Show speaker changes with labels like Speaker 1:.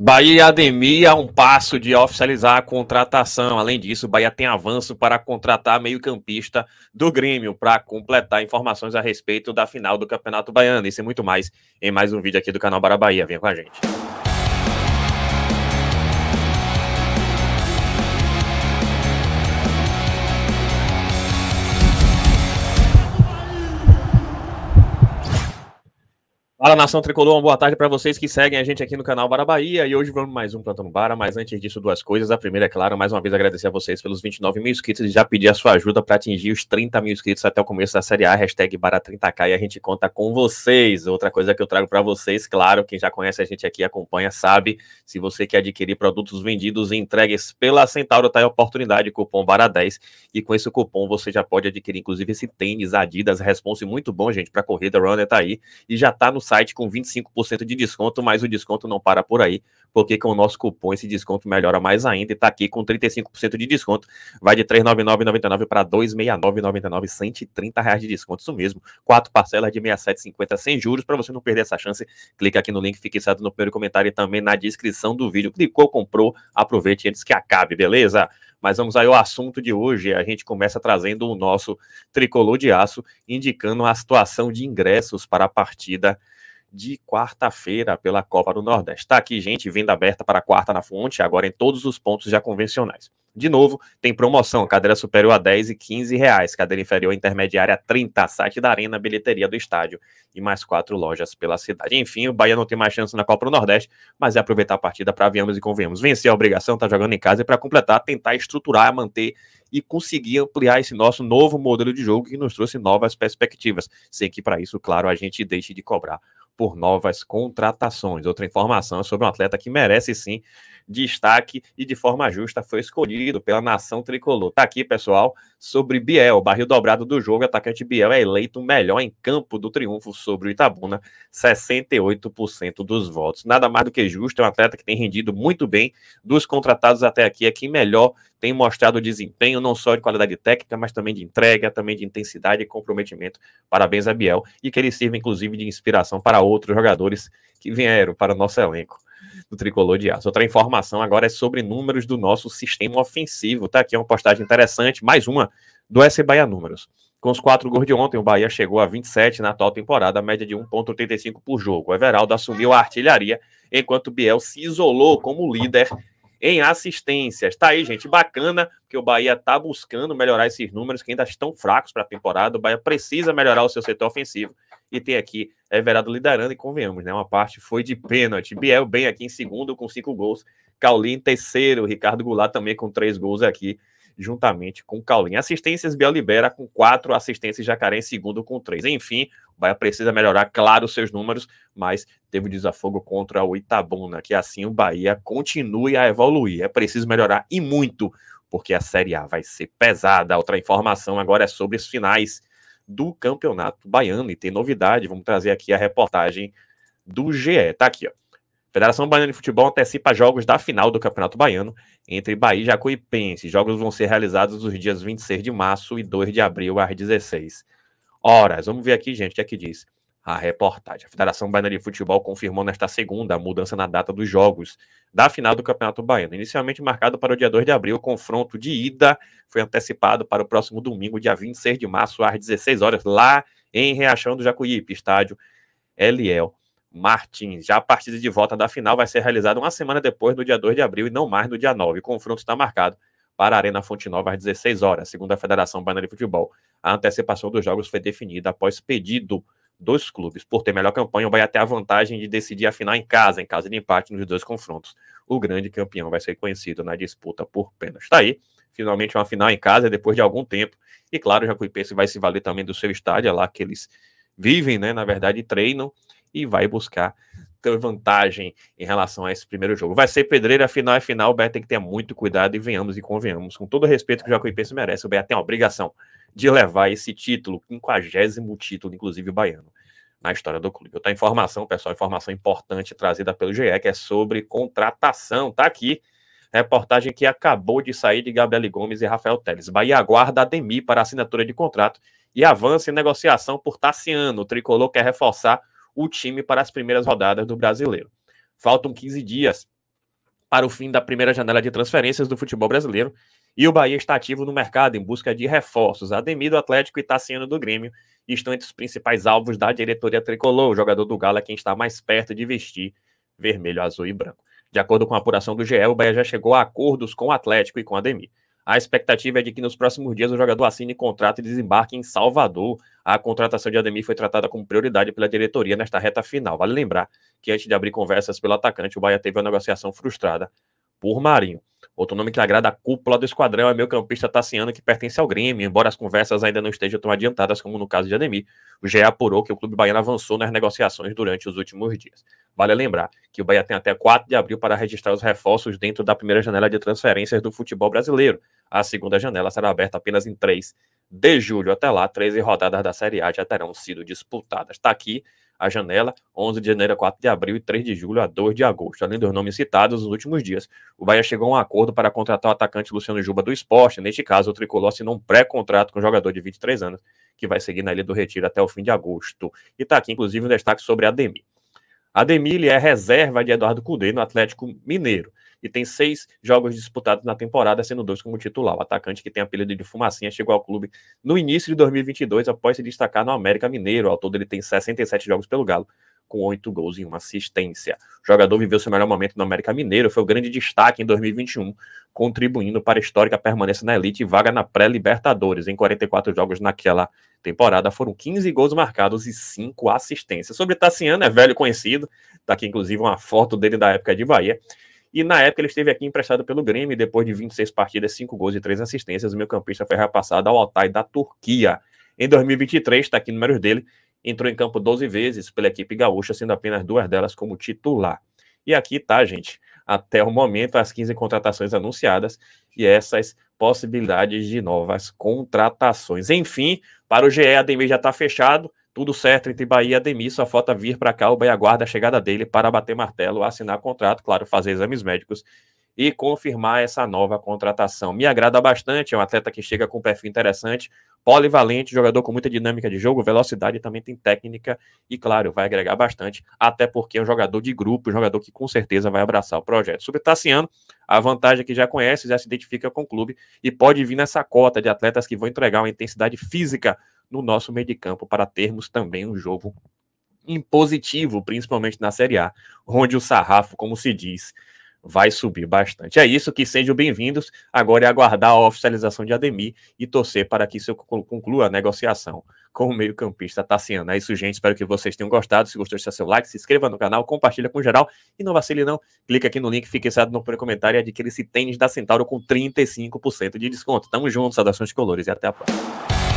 Speaker 1: Bahia e Ademir a um passo de oficializar a contratação. Além disso, Bahia tem avanço para contratar meio-campista do Grêmio para completar informações a respeito da final do Campeonato Baiano. Isso e muito mais em mais um vídeo aqui do canal Bara Bahia. Venha com a gente. Fala nação tricolor, uma boa tarde para vocês que seguem a gente aqui no canal Bara Bahia e hoje vamos mais um Plantão Bara, mas antes disso duas coisas, a primeira é claro, mais uma vez agradecer a vocês pelos 29 mil inscritos e já pedir a sua ajuda para atingir os 30 mil inscritos até o começo da Série A, hashtag Bara30k e a gente conta com vocês, outra coisa que eu trago para vocês, claro, quem já conhece a gente aqui, acompanha, sabe, se você quer adquirir produtos vendidos e entregues pela Centauro, tá aí a oportunidade, cupom Bara10 e com esse cupom você já pode adquirir inclusive esse tênis Adidas Response muito bom, gente, para corrida, Runner tá aí e já tá no site com 25% de desconto, mas o desconto não para por aí, porque com o nosso cupom esse desconto melhora mais ainda e está aqui com 35% de desconto. Vai de R$ 399,99 para R$ 269,99, R$ reais de desconto, isso mesmo. Quatro parcelas de R$ 67,50 sem juros. Para você não perder essa chance, clica aqui no link fixado no primeiro comentário e também na descrição do vídeo. Clicou, comprou, aproveite antes que acabe, beleza? Mas vamos aí ao assunto de hoje. A gente começa trazendo o nosso tricolor de aço, indicando a situação de ingressos para a partida de quarta-feira pela Copa do Nordeste. Está aqui, gente, venda aberta para quarta na fonte, agora em todos os pontos já convencionais. De novo, tem promoção, cadeira superior a 10 e 15 reais, cadeira inferior intermediária a 30, site da Arena, bilheteria do estádio e mais quatro lojas pela cidade. Enfim, o Bahia não tem mais chance na Copa do Nordeste, mas é aproveitar a partida para viamos e convenhamos. Vencer a obrigação, tá jogando em casa e para completar, tentar estruturar, manter e conseguir ampliar esse nosso novo modelo de jogo que nos trouxe novas perspectivas, sem que para isso, claro, a gente deixe de cobrar por novas contratações. Outra informação é sobre um atleta que merece sim destaque e de forma justa foi escolhido pela nação tricolor. Tá aqui, pessoal, sobre Biel, barril dobrado do jogo, atacante Biel é eleito melhor em campo do triunfo sobre o Itabuna, 68% dos votos. Nada mais do que justo, é um atleta que tem rendido muito bem dos contratados até aqui, é quem melhor tem mostrado desempenho não só de qualidade técnica, mas também de entrega, também de intensidade e comprometimento. Parabéns a Biel e que ele sirva inclusive de inspiração para outros jogadores que vieram para o nosso elenco do Tricolor de Aço. Outra informação agora é sobre números do nosso sistema ofensivo, tá? Aqui é uma postagem interessante, mais uma do S Bahia Números. Com os quatro gols de ontem, o Bahia chegou a 27 na atual temporada, média de 1,85 por jogo. O Everaldo assumiu a artilharia, enquanto Biel se isolou como líder em assistências. Tá aí, gente, bacana que o Bahia tá buscando melhorar esses números que ainda estão fracos para a temporada. O Bahia precisa melhorar o seu setor ofensivo e tem aqui é, Everaldo liderando e convenhamos, né? Uma parte foi de pênalti. Biel bem aqui em segundo com cinco gols. Caulin terceiro, Ricardo Goulart também com três gols aqui juntamente com Caulinho. Assistências, Biel libera com quatro assistências, Jacaré em segundo com três. Enfim, o Bahia precisa melhorar, claro, os seus números, mas teve um desafogo contra o Itabuna, que assim o Bahia continue a evoluir. É preciso melhorar e muito, porque a Série A vai ser pesada. Outra informação agora é sobre os finais do Campeonato Baiano e tem novidade, vamos trazer aqui a reportagem do GE. Tá aqui, ó. Federação Baiana de Futebol antecipa jogos da final do Campeonato Baiano entre Bahia e Jacuipense. Jogos vão ser realizados nos dias 26 de março e 2 de abril, às 16 horas. Vamos ver aqui, gente, o que é que diz a reportagem. A Federação Baiana de Futebol confirmou nesta segunda a mudança na data dos jogos da final do Campeonato Baiano. Inicialmente marcado para o dia 2 de abril, o confronto de ida foi antecipado para o próximo domingo, dia 26 de março, às 16 horas, lá em Reachão do Jacuípe, estádio Eliel Martins. Já a partida de volta da final vai ser realizada uma semana depois, no dia 2 de abril, e não mais no dia 9. O confronto está marcado para a Arena Fonte Nova às 16 horas. Segundo a Federação Baiana de Futebol, a antecipação dos jogos foi definida após pedido dos clubes. Por ter melhor campanha, vai até a vantagem de decidir a final em casa, em caso de empate nos dois confrontos. O grande campeão vai ser conhecido na disputa por pênalti. Está aí, finalmente uma final em casa, depois de algum tempo. E claro, o Jacuipense vai se valer também do seu estádio, é lá que eles vivem, né? Na verdade, treinam e vai buscar ter vantagem em relação a esse primeiro jogo. Vai ser pedreira, final é final, o Bahia tem que ter muito cuidado e venhamos e convenhamos. Com todo o respeito que o Jacuipense merece, o Bahia tem a obrigação de levar esse título, quinquagésimo título, inclusive baiano, na história do clube. Outra informação, pessoal, informação importante trazida pelo GE, que é sobre contratação, tá aqui. Reportagem que acabou de sair de Gabriel Gomes e Rafael Teles. Bahia aguarda a DEMI para assinatura de contrato e avança em negociação por Tassiano. O tricolor quer reforçar o time para as primeiras rodadas do brasileiro. Faltam 15 dias para o fim da primeira janela de transferências do futebol brasileiro e o Bahia está ativo no mercado em busca de reforços. Ademir do Atlético e Tassiano do Grêmio estão entre os principais alvos da diretoria tricolor. O jogador do Galo é quem está mais perto de vestir vermelho, azul e branco. De acordo com a apuração do GE, o Bahia já chegou a acordos com o Atlético e com a Ademir. A expectativa é de que nos próximos dias o jogador assine contrato e desembarque em Salvador. A contratação de Ademir foi tratada como prioridade pela diretoria nesta reta final. Vale lembrar que antes de abrir conversas pelo atacante, o Bahia teve uma negociação frustrada por Marinho. Outro nome que agrada a cúpula do esquadrão é meu campista Tassiano, que pertence ao Grêmio, embora as conversas ainda não estejam tão adiantadas como no caso de Ademir. O GE apurou que o clube baiano avançou nas negociações durante os últimos dias. Vale lembrar que o Bahia tem até 4 de abril para registrar os reforços dentro da primeira janela de transferências do futebol brasileiro. A segunda janela será aberta apenas em 3 de julho. Até lá, 13 rodadas da Série A já terão sido disputadas. Está aqui a janela, 11 de janeiro a 4 de abril e 3 de julho a 2 de agosto. Além dos nomes citados nos últimos dias, o Bahia chegou a um acordo para contratar o atacante Luciano Juba do esporte. Neste caso, o Tricolor assinou um pré-contrato com o um jogador de 23 anos, que vai seguir na Ilha do Retiro até o fim de agosto. E está aqui, inclusive, um destaque sobre a Demi. Ademir é reserva de Eduardo Cudê no Atlético Mineiro e tem seis jogos disputados na temporada, sendo dois como titular. O atacante que tem apelido de Fumacinha chegou ao clube no início de 2022 após se destacar no América Mineiro. Ao todo, ele tem 67 jogos pelo Galo, com oito gols e uma assistência. O jogador viveu seu melhor momento no América Mineiro, foi o grande destaque em 2021, contribuindo para a histórica permanência na elite e vaga na pré-Libertadores. Em 44 jogos naquela temporada, foram 15 gols marcados e 5 assistências. Sobre Tassiano, é velho conhecido, está aqui inclusive uma foto dele da época de Bahia. E na época ele esteve aqui emprestado pelo Grêmio, depois de 26 partidas, 5 gols e 3 assistências, o meio-campista foi repassado ao Altay da Turquia. Em 2023, está aqui números dele, entrou em campo 12 vezes pela equipe gaúcha, sendo apenas duas delas como titular. E aqui tá, gente, até o momento, as 15 contratações anunciadas e essas possibilidades de novas contratações. Enfim, para o GE, Ademir já está fechado, tudo certo entre Bahia e Ademir, só falta vir para cá, o Bahia aguarda a chegada dele para bater martelo, assinar contrato, claro, fazer exames médicos e confirmar essa nova contratação. Me agrada bastante, é um atleta que chega com um perfil interessante, polivalente, jogador com muita dinâmica de jogo, velocidade, também tem técnica e, claro, vai agregar bastante, até porque é um jogador de grupo, um jogador que com certeza vai abraçar o projeto. Sobre Tassiano, a vantagem é que já conhece, já se identifica com o clube e pode vir nessa cota de atletas que vão entregar uma intensidade física no nosso meio de campo para termos também um jogo impositivo, principalmente na Série A, onde o sarrafo, como se diz, vai subir bastante. É isso, que sejam bem-vindos. Agora é aguardar a oficialização de Ademir e torcer para que isso conclua a negociação com o meio-campista Tassiano. É isso, gente. Espero que vocês tenham gostado. Se gostou, deixa seu like, se inscreva no canal, compartilha com geral e não vacile não. Clica aqui no link, fique sabendo no comentário e adquira esse tênis da Centauro com 35% de desconto. Tamo junto, saudações de colores e até a próxima.